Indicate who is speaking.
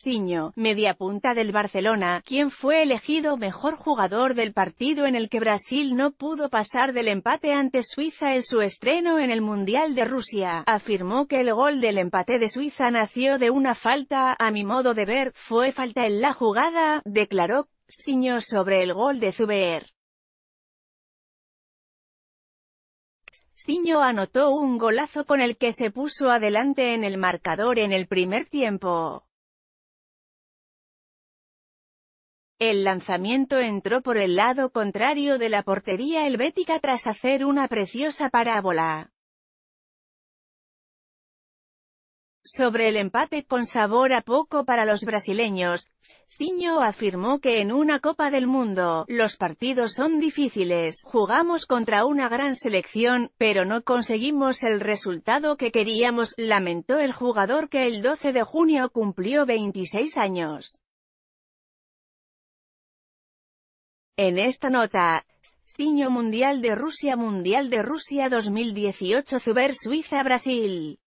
Speaker 1: Siño, mediapunta del Barcelona, quien fue elegido mejor jugador del partido en el que Brasil no pudo pasar del empate ante Suiza en su estreno en el Mundial de Rusia, afirmó que el gol del empate de Suiza nació de una falta, a mi modo de ver, fue falta en la jugada,
Speaker 2: declaró Siño sobre el gol de Zuber. Siño anotó un golazo con el que se puso adelante en el marcador en el primer tiempo. El lanzamiento entró por el lado contrario de la portería helvética tras hacer una preciosa parábola. Sobre el empate con sabor a poco para los brasileños, Siño
Speaker 1: afirmó que en una Copa del Mundo, los partidos son difíciles, jugamos contra una gran selección, pero no conseguimos el resultado que queríamos, lamentó el
Speaker 2: jugador que el 12 de junio cumplió 26 años. En esta nota, Siño Mundial de Rusia Mundial de Rusia 2018 Zuber Suiza Brasil